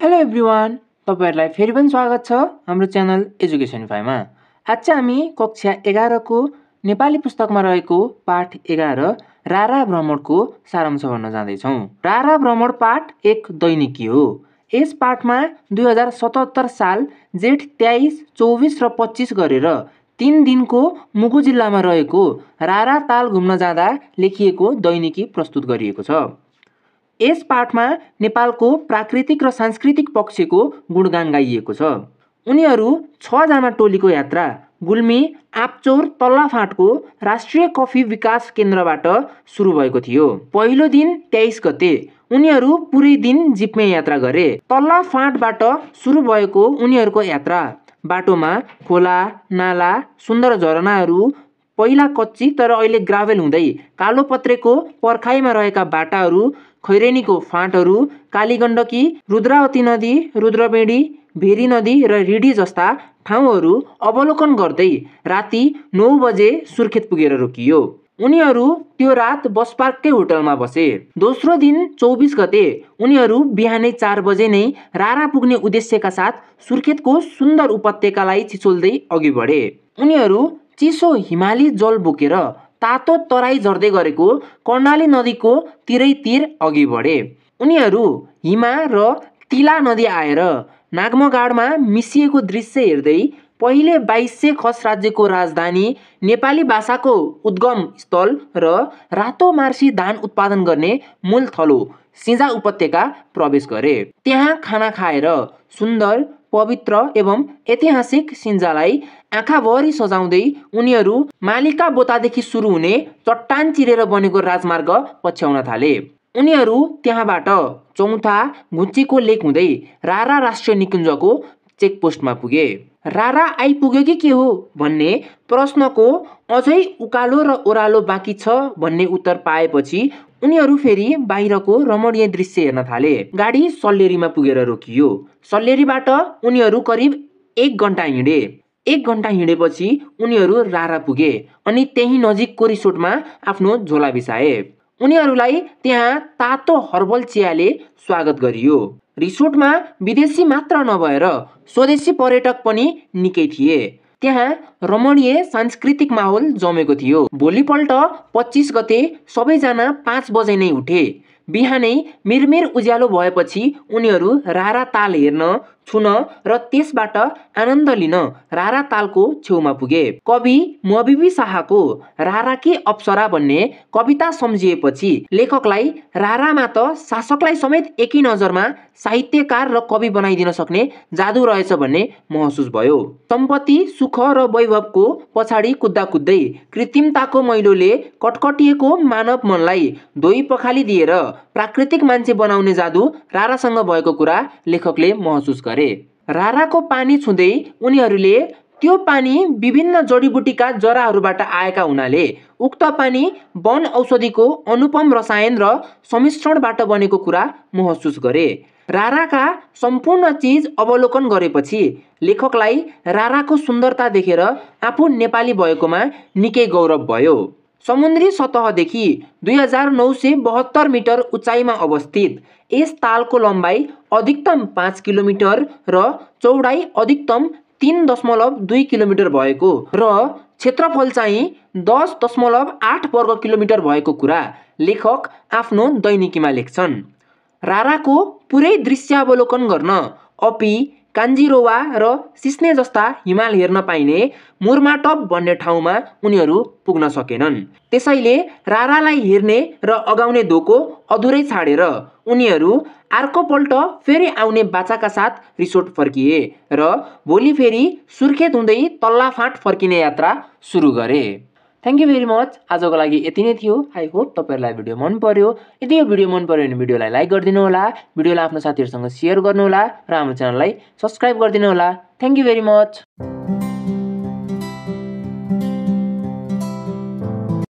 hello everyone तपाईँहरूलाई फेरि पनि स्वागत छ हाम्रो च्यानल एजुकेसन फाइमा आज चाहिँ हामी कक्षा एघारको नेपाली पुस्तकमा रहेको पाठ एघार रारा भ्रमणको सारांश भन्न जाँदैछौँ रारा भ्रमण पाठ एक दैनिकी हो यस पाठमा दुई हजार सतहत्तर साल जेठ तेइस चौबिस र पच्चिस गरेर तिन दिनको मुगु जिल्लामा रहेको रारा ताल घुम्न जाँदा लेखिएको दैनिकी प्रस्तुत गरिएको छ यस पाठमा नेपालको प्राकृतिक र सांस्कृतिक पक्षको गुणगान गाइएको छ उनीहरू छजना टोलीको यात्रा गुल्मी आपचौर तल्लाफाँटको राष्ट्रिय कफी विकास केन्द्रबाट सुरु भएको थियो पहिलो दिन तेइस गते उनीहरू पुरै दिन जिप्मे यात्रा गरे तल्ला फाँटबाट सुरु भएको उनीहरूको यात्रा बाटोमा खोला नाला सुन्दर झरनाहरू पहिला कच्ची तर अहिले ग्राभेल हुँदै कालोपत्रेको पर्खाइमा रहेका बाटाहरू खैरेनीको फाँटहरू कालीगण्डकी रुद्रावती नदी रुद्रबेडी भेरी नदी र रिडी जस्ता ठाउँहरू अवलोकन गर्दै राति नौ बजे सुर्खेत पुगेर रोकियो उनीहरू त्यो रात बस पार्ककै होटलमा बसे दोस्रो दिन चौबिस गते उनीहरू बिहानै चार बजे नै रारा पुग्ने उद्देश्यका साथ सुर्खेतको सुन्दर उपत्यकालाई छिचोल्दै अघि बढे उनीहरू चिसो हिमाली जल बोकेर तातो तराई झर्दै गरेको कर्णाली नदीको तिरैतिर अघि बढे उनीहरू हिमा र तिला नदी आएर नागमगाडमा मिसिएको दृश्य हेर्दै पहिले बाइस सय खस राज्यको राजधानी नेपाली भाषाको उद्गम स्थल र रातो मार्सी धान उत्पादन गर्ने मूल थलो सिजा उपत्यका प्रवेश गरे त्यहाँ खाना खाएर सुन्दर पवित्र एवं ऐतिहासिक सिन्जालाई आँखाभरि सजाउँदै उनीहरू मालिका बोतादेखि सुरु हुने चट्टान चिरेर बनेको राजमार्ग पछ्याउन थाले उनीहरू त्यहाँबाट चौथा घुच्चीको लेक हुँदै रारा राष्ट्रिय निकुञ्जको चेकपोस्टमा पुगे रारा आइपुग्यो कि के हो भन्ने प्रश्नको अझै उकालो र ओह्रालो बाँकी छ भन्ने उत्तर पाएपछि उनीहरू फेरि बाहिरको रमणीय दृश्य हेर्न थाले गाडी सल्लेरीमा पुगेर रोकियो सल्लेरीबाट उनीहरू करिब एक घन्टा हिँडे एक घन्टा हिँडेपछि उनीहरू रारा पुगे अनि त्यही नजिकको रिसोर्टमा आफ्नो झोला बिसाए उनीहरूलाई त्यहाँ तातो हर्बल चियाले स्वागत गरियो रिसोर्टमा विदेशी मात्र नभएर स्वदेशी पर्यटक पनि निकै थिए त्यहाँ रमणीय सांस्कृतिक माहौल जमेको थियो भोलिपल्ट पच्चिस गते सबैजना पाँच बजे नै उठे बिहानै मिरमिर उज्यालो भएपछि उनीहरू रारा ताल हेर्न छुन र त्यसबाट आनन्द लिन रारा तालको छेउमा पुगे कवि मबिबी शाहको रारा के अप्सरा भन्ने कविता सम्झिएपछि लेखकलाई रारामा त शासकलाई समेत एकै नजरमा साहित्यकार र कवि बनाइदिन सक्ने जादु रहेछ भन्ने महसुस भयो सम्पत्ति सुख र वैभवको पछाडि कुद्दा कुद्दै कृत्रिमताको मैलोले कटकटिएको मानव मनलाई धोई पखाली दिएर प्राकृतिक मान्छे बनाउने जादु रारासँग भएको कुरा लेखकले महसुस गरे राराको पानी छुँदै उनीहरूले त्यो पानी विभिन्न जडीबुटीका जराहरूबाट आएका हुनाले उक्त पानी वन औषधिको अनुपम रसायन र सम्मिश्रणबाट बनेको कुरा महसुस गरे राराका सम्पूर्ण चिज अवलोकन गरेपछि लेखकलाई राराको सुन्दरता देखेर आफू नेपाली भएकोमा निकै गौरव भयो समुद्री सतहदेखि दुई हजार नौ सय बहत्तर मिटर उचाइमा अवस्थित यस तालको लम्बाइ अधिकतम पाँच किलोमिटर र चौडाइ अधिकतम तिन दशमलव दुई किलोमिटर भएको र क्षेत्रफल चाहिँ दस दशमलव आठ वर्ग किलोमिटर भएको कुरा लेखक आफ्नो दैनिकीमा लेख्छन् राराको पुरै दृश्यावलोकन गर्न अपी कान्जिरोवा र सिस्ने जस्ता हिमाल हेर्न पाइने मुर्माटप भन्ने ठाउँमा उनीहरू पुग्न सकेनन् त्यसैले रारालाई हेर्ने र अगाउने धोको अधुरै छाडेर उनीहरू अर्कोपल्ट फेरि आउने बाचाका साथ रिसोर्ट फर्किए र भोलि फेरि सुर्खेत हुँदै तल्लाफाँट फर्किने यात्रा सुरु गरे थ्याङ्क यू भेरी मच आजको लागि यति नै थियो आई होप तपाईँहरूलाई भिडियो मन पऱ्यो यदि यो भिडियो मन पऱ्यो भने भिडियोलाई लाइक गरिदिनु होला भिडियोलाई आफ्नो साथीहरूसँग सेयर गर्नुहोला र हाम्रो च्यानललाई सब्सक्राइब गरिदिनु होला थ्याङ्क यू भेरी मच